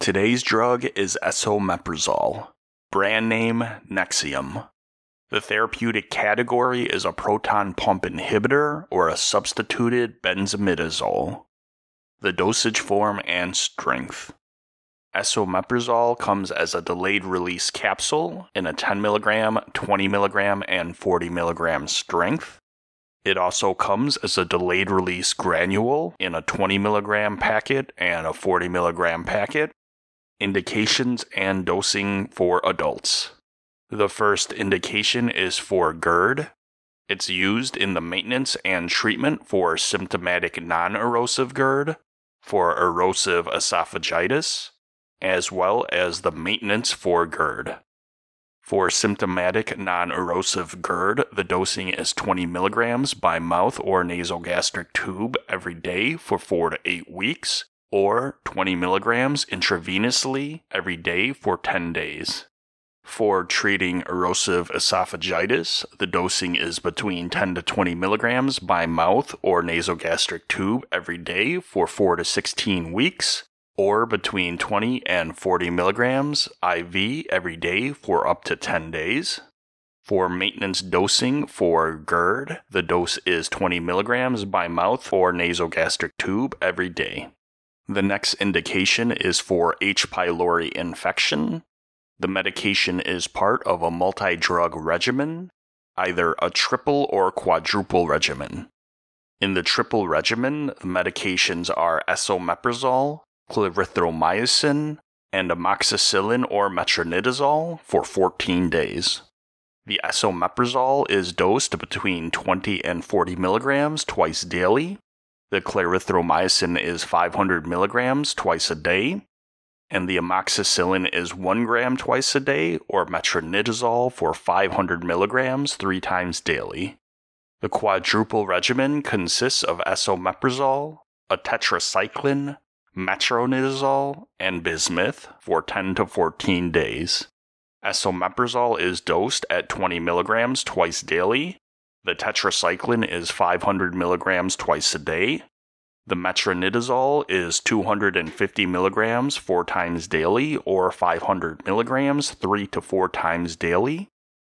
Today's drug is esomeprazole, brand name Nexium. The therapeutic category is a proton pump inhibitor or a substituted benzimidazole. The dosage form and strength. Esomeprazole comes as a delayed release capsule in a 10 mg, 20 mg, and 40 mg strength. It also comes as a delayed release granule in a 20 mg packet and a 40 mg packet indications and dosing for adults. The first indication is for GERD. It's used in the maintenance and treatment for symptomatic non erosive GERD, for erosive esophagitis, as well as the maintenance for GERD. For symptomatic non erosive GERD, the dosing is 20 milligrams by mouth or nasogastric tube every day for 4 to 8 weeks, or 20 milligrams intravenously every day for 10 days. For treating erosive esophagitis, the dosing is between 10 to 20 milligrams by mouth or nasogastric tube every day for 4 to 16 weeks, or between 20 and 40 milligrams IV every day for up to 10 days. For maintenance dosing for GERD, the dose is 20 milligrams by mouth or nasogastric tube every day. The next indication is for H. pylori infection. The medication is part of a multi drug regimen, either a triple or quadruple regimen. In the triple regimen, the medications are esomeprazole, clarithromycin, and amoxicillin or metronidazole for 14 days. The esomeprazole is dosed between 20 and 40 milligrams twice daily, the clarithromycin is 500 milligrams twice a day, and the amoxicillin is 1 gram twice a day, or metronidazole for 500 milligrams three times daily. The quadruple regimen consists of esomeprazole, a tetracycline, metronidazole, and bismuth for 10 to 14 days. Esomeprazole is dosed at 20 milligrams twice daily, the tetracycline is 500 milligrams twice a day. The metronidazole is 250 milligrams four times daily, or 500 milligrams three to four times daily.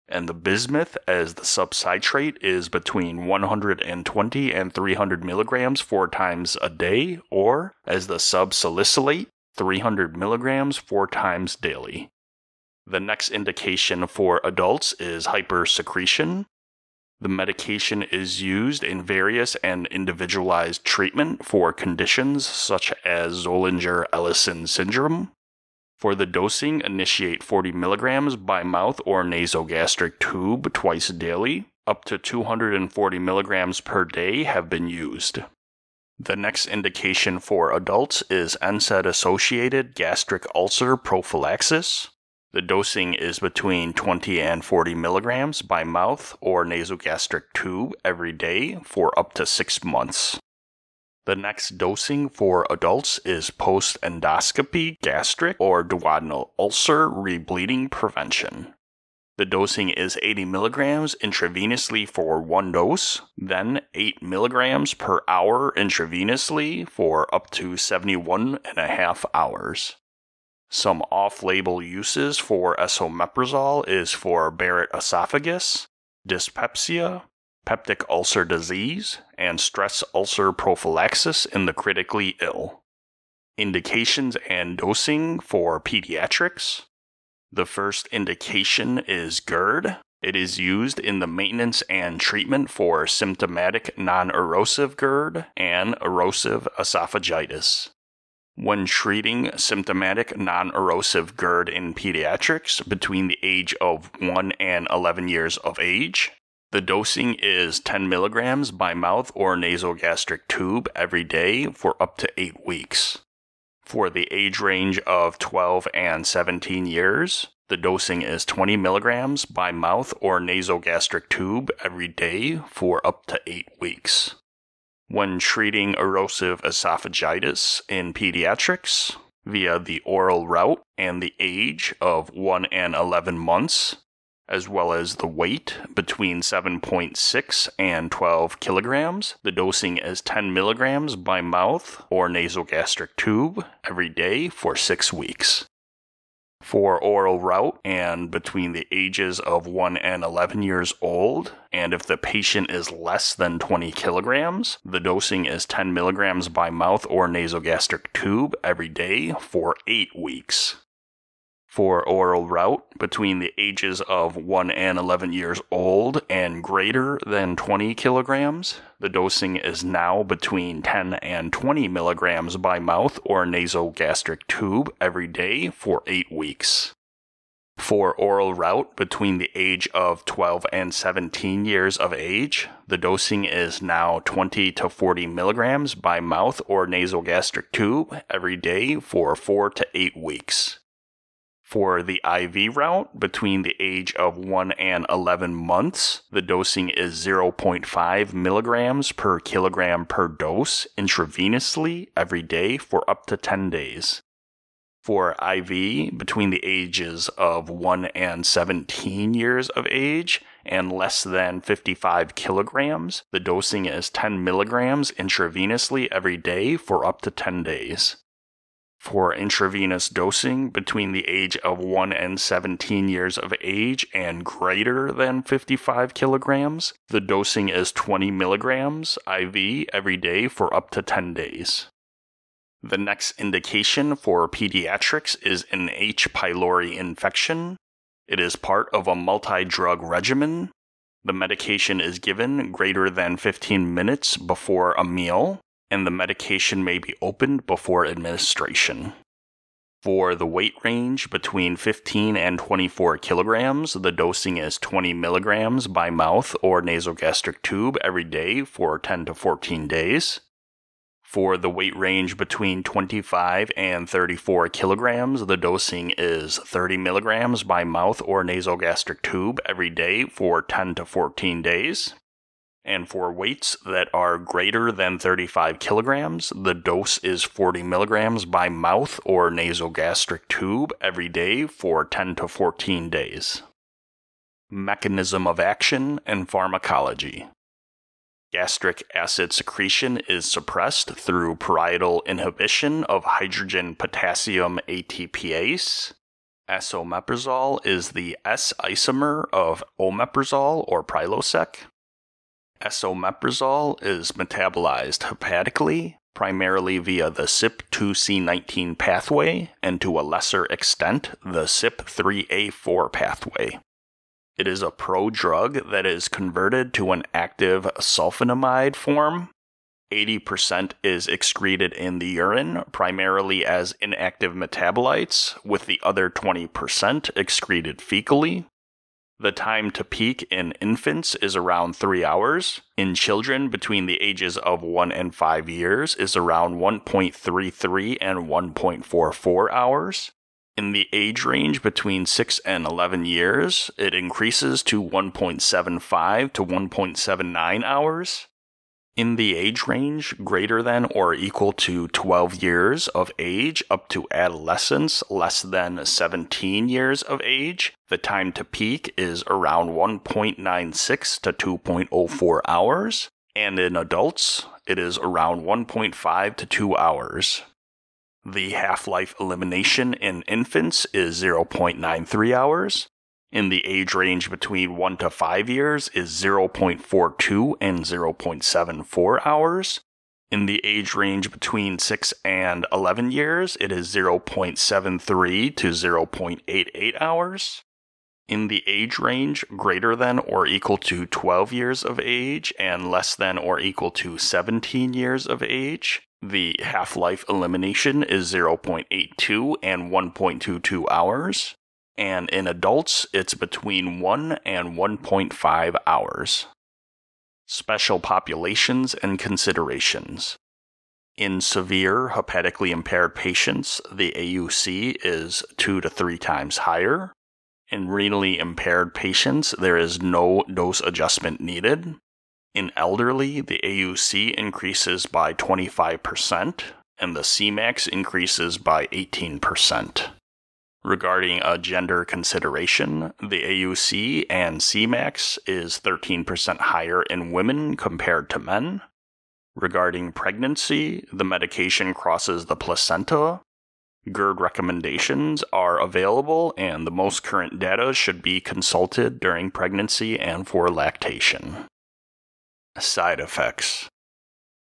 And the bismuth, as the subcitrate, is between 120 and 300 milligrams four times a day, or as the subsalicylate, 300 milligrams four times daily. The next indication for adults is hypersecretion, the medication is used in various and individualized treatment for conditions such as Zollinger Ellison syndrome. For the dosing, initiate 40 milligrams by mouth or nasogastric tube twice daily. Up to 240 milligrams per day have been used. The next indication for adults is NSAID associated gastric ulcer prophylaxis. The dosing is between 20 and 40 milligrams by mouth or nasogastric tube every day for up to six months. The next dosing for adults is post endoscopy gastric or duodenal ulcer rebleeding prevention. The dosing is 80 milligrams intravenously for one dose, then 8 milligrams per hour intravenously for up to 71 and a half hours. Some off label uses for esomeprazole is for Barrett esophagus, dyspepsia, peptic ulcer disease, and stress ulcer prophylaxis in the critically ill. Indications and dosing for pediatrics. The first indication is GERD. It is used in the maintenance and treatment for symptomatic non erosive GERD and erosive esophagitis when treating symptomatic non erosive GERD in pediatrics between the age of 1 and 11 years of age. The dosing is 10 milligrams by mouth or nasogastric tube every day for up to 8 weeks. For the age range of 12 and 17 years, the dosing is 20 milligrams by mouth or nasogastric tube every day for up to 8 weeks when treating erosive esophagitis in pediatrics via the oral route and the age of 1 and 11 months, as well as the weight between 7.6 and 12 kilograms. The dosing is 10 milligrams by mouth or nasogastric tube every day for six weeks for oral route and between the ages of 1 and 11 years old. And if the patient is less than 20 kilograms, the dosing is 10 milligrams by mouth or nasogastric tube every day for eight weeks for oral route between the ages of 1 and 11 years old and greater than 20 kilograms. The dosing is now between 10 and 20 milligrams by mouth or nasogastric tube every day for 8 weeks. For oral route between the age of 12 and 17 years of age, the dosing is now 20 to 40 milligrams by mouth or nasogastric tube every day for 4 to 8 weeks. For the IV route, between the age of 1 and 11 months, the dosing is 0.5 milligrams per kilogram per dose intravenously every day for up to 10 days. For IV, between the ages of 1 and 17 years of age, and less than 55 kilograms, the dosing is 10 milligrams intravenously every day for up to 10 days for intravenous dosing between the age of 1 and 17 years of age and greater than 55 kilograms. The dosing is 20 milligrams IV every day for up to 10 days. The next indication for pediatrics is an H. pylori infection. It is part of a multi drug regimen. The medication is given greater than 15 minutes before a meal and the medication may be opened before administration. For the weight range between 15 and 24 kilograms, the dosing is 20 milligrams by mouth or nasogastric tube every day for 10 to 14 days. For the weight range between 25 and 34 kilograms, the dosing is 30 milligrams by mouth or nasogastric tube every day for 10 to 14 days. And for weights that are greater than 35 kilograms, the dose is 40 milligrams by mouth or nasogastric tube every day for 10 to 14 days. Mechanism of action and pharmacology. Gastric acid secretion is suppressed through parietal inhibition of hydrogen potassium ATPase. Esomeprazole is the S isomer of omeprazole or Prilosec. Esomeprazole is metabolized hepatically, primarily via the CYP2C19 pathway and to a lesser extent, the CYP3A4 pathway. It is a prodrug that is converted to an active sulfonamide form. 80% is excreted in the urine, primarily as inactive metabolites, with the other 20% excreted fecally. The time to peak in infants is around three hours. In children between the ages of one and five years is around 1.33 and 1.44 hours. In the age range between 6 and 11 years, it increases to 1.75 to 1.79 hours in the age range greater than or equal to 12 years of age up to adolescence less than 17 years of age. The time to peak is around 1.96 to 2.04 hours, and in adults, it is around 1.5 to 2 hours. The half life elimination in infants is 0.93 hours, in the age range between one to five years is 0.42 and 0.74 hours. In the age range between 6 and 11 years, it is 0.73 to 0.88 hours. In the age range greater than or equal to 12 years of age and less than or equal to 17 years of age, the half life elimination is 0.82 and 1.22 hours and in adults, it's between 1 and 1.5 hours. Special populations and considerations. In severe hepatically impaired patients, the AUC is 2 to 3 times higher. In renally impaired patients, there is no dose adjustment needed. In elderly, the AUC increases by 25%, and the Cmax increases by 18% regarding a gender consideration, the AUC and Cmax is 13% higher in women compared to men. Regarding pregnancy, the medication crosses the placenta. GERD recommendations are available, and the most current data should be consulted during pregnancy and for lactation. Side effects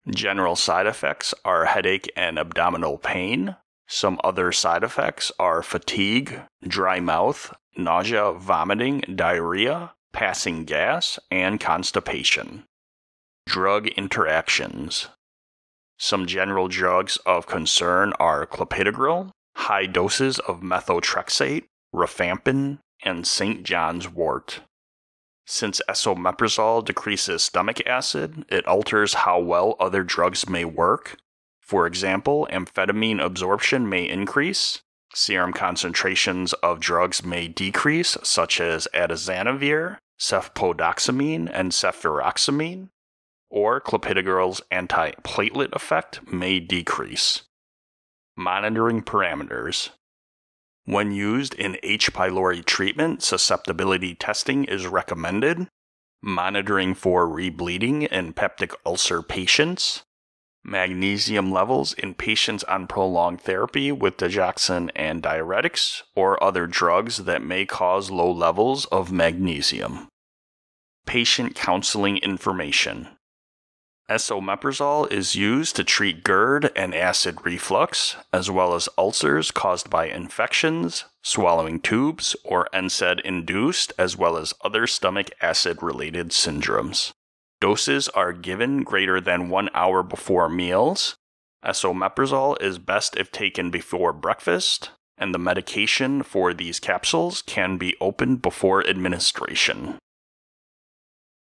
General side effects are headache and abdominal pain, some other side effects are fatigue, dry mouth, nausea, vomiting, diarrhea, passing gas, and constipation. Drug interactions. Some general drugs of concern are clopidogrel, high doses of methotrexate, rifampin, and St. John's wort. Since esomeprazole decreases stomach acid, it alters how well other drugs may work, for example, amphetamine absorption may increase, serum concentrations of drugs may decrease, such as atazanavir, cefodoxamine, and cefuroxamine, or clopidogrel's antiplatelet effect may decrease. Monitoring parameters. When used in H. pylori treatment, susceptibility testing is recommended, monitoring for rebleeding in peptic ulcer patients, magnesium levels in patients on prolonged therapy with digoxin and diuretics or other drugs that may cause low levels of magnesium. Patient counseling information. Esomeprazole is used to treat GERD and acid reflux, as well as ulcers caused by infections, swallowing tubes, or NSAID induced, as well as other stomach acid related syndromes. Doses are given greater than one hour before meals. Esomeprazole is best if taken before breakfast, and the medication for these capsules can be opened before administration.